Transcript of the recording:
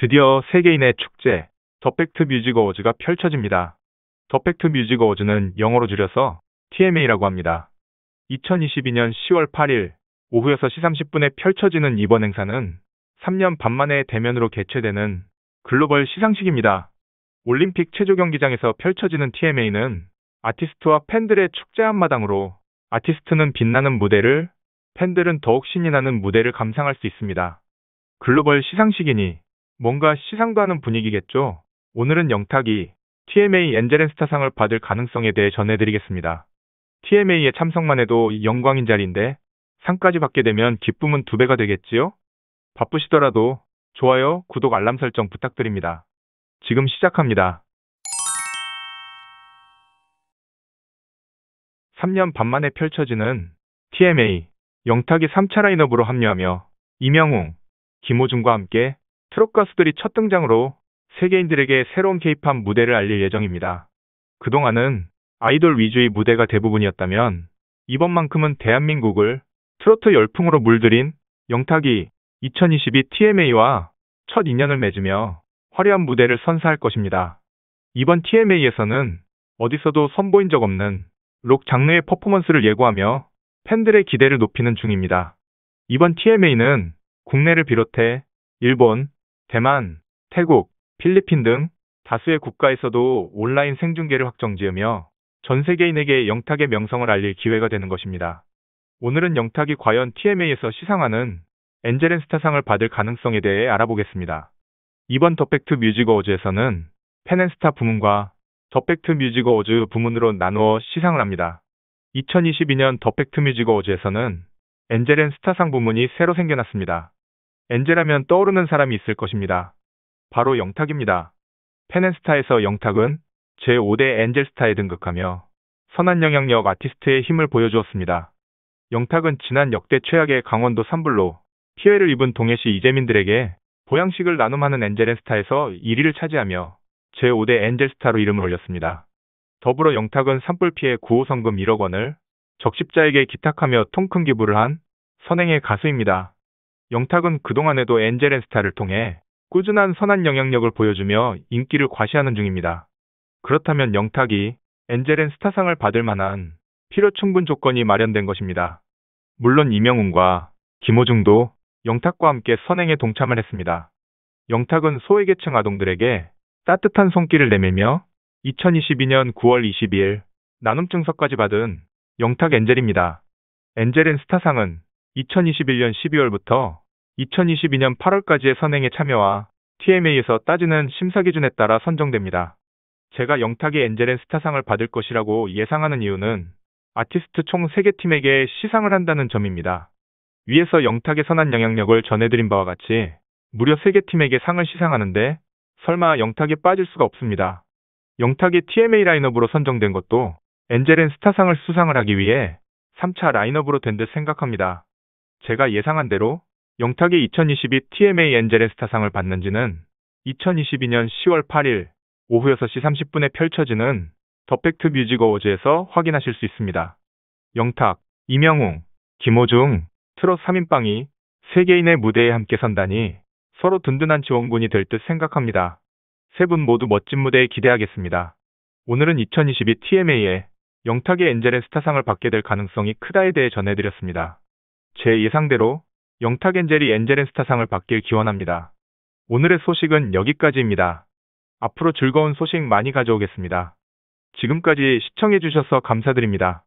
드디어 세계인의 축제 더 팩트 뮤직 어워즈가 펼쳐집니다. 더 팩트 뮤직 어워즈는 영어로 줄여서 TMA라고 합니다. 2022년 10월 8일 오후 6시 30분에 펼쳐지는 이번 행사는 3년 반 만에 대면으로 개최되는 글로벌 시상식입니다. 올림픽 체조 경기장에서 펼쳐지는 TMA는 아티스트와 팬들의 축제 한마당으로 아티스트는 빛나는 무대를 팬들은 더욱 신이 나는 무대를 감상할 수 있습니다. 글로벌 시상식이니 뭔가 시상도 하는 분위기겠죠. 오늘은 영탁이 TMA 엔젤앤스타상을 받을 가능성에 대해 전해드리겠습니다. TMA에 참석만 해도 영광인 자리인데 상까지 받게 되면 기쁨은 두 배가 되겠지요? 바쁘시더라도 좋아요, 구독, 알람 설정 부탁드립니다. 지금 시작합니다. 3년 반 만에 펼쳐지는 TMA 영탁이 3차 라인업으로 합류하며 이명웅, 김호중과 함께 트롯 가수들이 첫 등장으로 세계인들에게 새로운 케이팝 무대를 알릴 예정입니다. 그동안은 아이돌 위주의 무대가 대부분이었다면 이번만큼은 대한민국을 트로트 열풍으로 물들인 영탁이 2022 TMA와 첫 인연을 맺으며 화려한 무대를 선사할 것입니다. 이번 TMA에서는 어디서도 선보인 적 없는 록 장르의 퍼포먼스를 예고하며 팬들의 기대를 높이는 중입니다. 이번 TMA는 국내를 비롯해 일본, 대만, 태국, 필리핀 등 다수의 국가에서도 온라인 생중계를 확정지으며 전 세계인에게 영탁의 명성을 알릴 기회가 되는 것입니다. 오늘은 영탁이 과연 TMA에서 시상하는 엔젤앤 스타상을 받을 가능성에 대해 알아보겠습니다. 이번 더팩트 뮤직 어워즈에서는 팬앤스타 부문과 더팩트 뮤직 어워즈 부문으로 나누어 시상을 합니다. 2022년 더팩트 뮤직 어워즈에서는 엔젤앤 스타상 부문이 새로 생겨났습니다. 엔젤하면 떠오르는 사람이 있을 것입니다. 바로 영탁입니다. 페넨스타에서 영탁은 제5대 엔젤스타에 등극하며 선한 영향력 아티스트의 힘을 보여주었습니다. 영탁은 지난 역대 최악의 강원도 산불로 피해를 입은 동해시 이재민들에게 보양식을 나눔하는 엔젤스타에서 1위를 차지하며 제5대 엔젤스타로 이름을 올렸습니다. 더불어 영탁은 산불 피해 구호 성금 1억 원을 적십자에게 기탁하며 통큰 기부를 한 선행의 가수입니다. 영탁은 그동안에도 엔젤앤스타를 통해 꾸준한 선한 영향력을 보여주며 인기를 과시하는 중입니다. 그렇다면 영탁이 엔젤앤스타상을 받을 만한 필요 충분 조건이 마련된 것입니다. 물론 이명훈과 김호중도 영탁과 함께 선행에 동참을 했습니다. 영탁은 소외계층 아동들에게 따뜻한 손길을 내밀며 2022년 9월 22일 나눔 증서까지 받은 영탁 엔젤입니다. 엔젤앤스타상은 2021년 12월부터 2022년 8월까지의 선행에 참여와 TMA에서 따지는 심사 기준에 따라 선정됩니다. 제가 영탁의 엔젤앤 스타상을 받을 것이라고 예상하는 이유는 아티스트 총 3개 팀에게 시상을 한다는 점입니다. 위에서 영탁의 선한 영향력을 전해드린 바와 같이 무려 3개 팀에게 상을 시상하는데 설마 영탁이 빠질 수가 없습니다. 영탁이 TMA 라인업으로 선정된 것도 엔젤앤 스타상을 수상을 하기 위해 3차 라인업으로 된 듯 생각합니다. 제가 예상한 대로 영탁이 2022 TMA 엔젤의 스타상을 받는지는 2022년 10월 8일 오후 6시 30분에 펼쳐지는 더 팩트 뮤직 어워즈에서 확인하실 수 있습니다. 영탁, 이명웅, 김호중, 트롯 3인방이 세계인의 무대에 함께 선다니 서로 든든한 지원군이 될 듯 생각합니다. 세 분 모두 멋진 무대에 기대하겠습니다. 오늘은 2022 TMA에 영탁의 엔젤의 스타상을 받게 될 가능성이 크다에 대해 전해드렸습니다. 제 예상대로 영탁 엔젤이 엔젤앤스타상을 받길 기원합니다. 오늘의 소식은 여기까지입니다. 앞으로 즐거운 소식 많이 가져오겠습니다. 지금까지 시청해주셔서 감사드립니다.